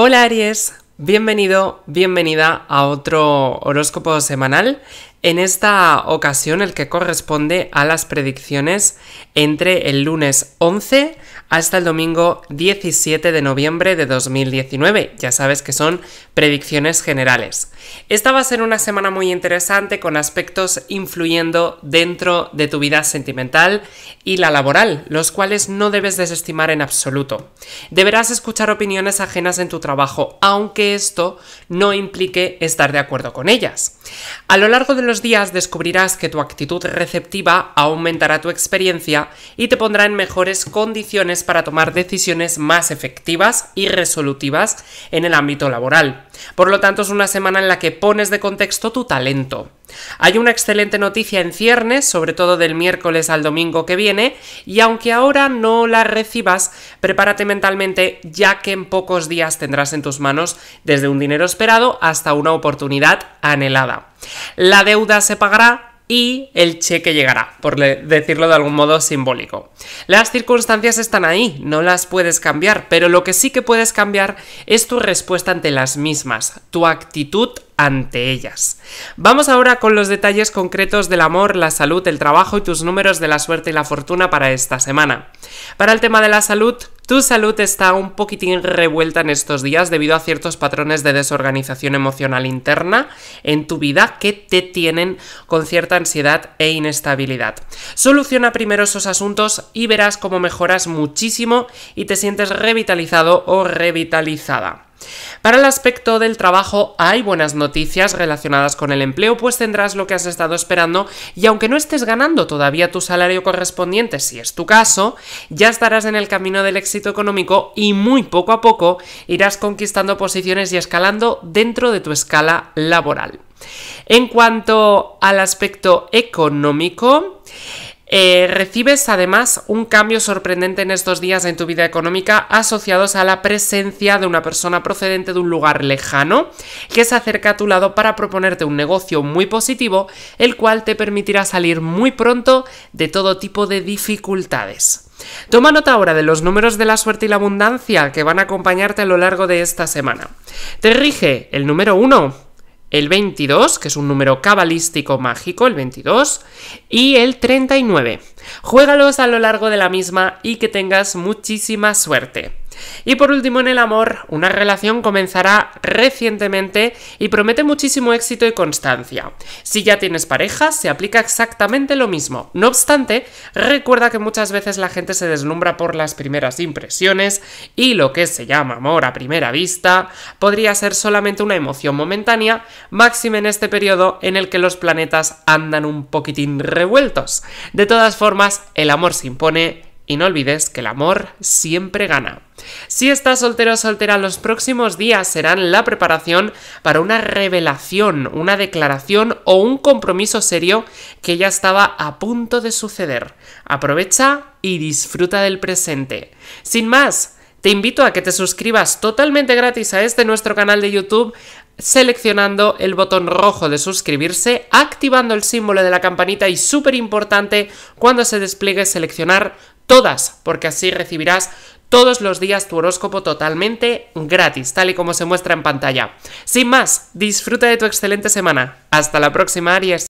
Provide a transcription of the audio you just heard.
Hola Aries, bienvenido, bienvenida a otro horóscopo semanal. En esta ocasión el que corresponde a las predicciones entre el lunes 11 hasta el domingo 17 de noviembre de 2019. Ya sabes que son predicciones generales. Esta va a ser una semana muy interesante con aspectos influyendo dentro de tu vida sentimental y la laboral, los cuales no debes desestimar en absoluto. Deberás escuchar opiniones ajenas en tu trabajo, aunque esto no implique estar de acuerdo con ellas. A lo largo de los días descubrirás que tu actitud receptiva aumentará tu experiencia y te pondrá en mejores condiciones para tomar decisiones más efectivas y resolutivas en el ámbito laboral. Por lo tanto, es una semana en la que pones de contexto tu talento. Hay una excelente noticia en ciernes, sobre todo del miércoles al domingo que viene, y aunque ahora no la recibas, prepárate mentalmente ya que en pocos días tendrás en tus manos desde un dinero esperado hasta una oportunidad anhelada. La deuda se pagará, y el cheque llegará, por decirlo de algún modo simbólico. Las circunstancias están ahí, no las puedes cambiar, pero lo que sí que puedes cambiar es tu respuesta ante las mismas, tu actitud ante ellas. Vamos ahora con los detalles concretos del amor, la salud, el trabajo y tus números de la suerte y la fortuna para esta semana. Para el tema de la salud, tu salud está un poquitín revuelta en estos días debido a ciertos patrones de desorganización emocional interna en tu vida que te tienen con cierta ansiedad e inestabilidad. Soluciona primero esos asuntos y verás cómo mejoras muchísimo y te sientes revitalizado o revitalizada. Para el aspecto del trabajo hay buenas noticias relacionadas con el empleo, pues tendrás lo que has estado esperando y aunque no estés ganando todavía tu salario correspondiente, si es tu caso, ya estarás en el camino del éxito económico y muy poco a poco irás conquistando posiciones y escalando dentro de tu escala laboral. En cuanto al aspecto económico, eh, recibes además un cambio sorprendente en estos días en tu vida económica asociados a la presencia de una persona procedente de un lugar lejano que se acerca a tu lado para proponerte un negocio muy positivo, el cual te permitirá salir muy pronto de todo tipo de dificultades. Toma nota ahora de los números de la suerte y la abundancia que van a acompañarte a lo largo de esta semana. Te rige el número 1, el 22, que es un número cabalístico mágico, el 22, y el 39. Juégalos a lo largo de la misma y que tengas muchísima suerte. Y por último, en el amor, una relación comenzará recientemente y promete muchísimo éxito y constancia. Si ya tienes pareja, se aplica exactamente lo mismo. No obstante, recuerda que muchas veces la gente se deslumbra por las primeras impresiones y lo que se llama amor a primera vista podría ser solamente una emoción momentánea, máxima en este periodo en el que los planetas andan un poquitín revueltos. De todas formas, el amor se impone y no olvides que el amor siempre gana. Si estás soltero o soltera, los próximos días serán la preparación para una revelación, una declaración o un compromiso serio que ya estaba a punto de suceder. Aprovecha y disfruta del presente. Sin más, te invito a que te suscribas totalmente gratis a este nuestro canal de YouTube seleccionando el botón rojo de suscribirse, activando el símbolo de la campanita y súper importante cuando se despliegue seleccionar todas, porque así recibirás todos los días tu horóscopo totalmente gratis, tal y como se muestra en pantalla. Sin más, disfruta de tu excelente semana. Hasta la próxima, Aries.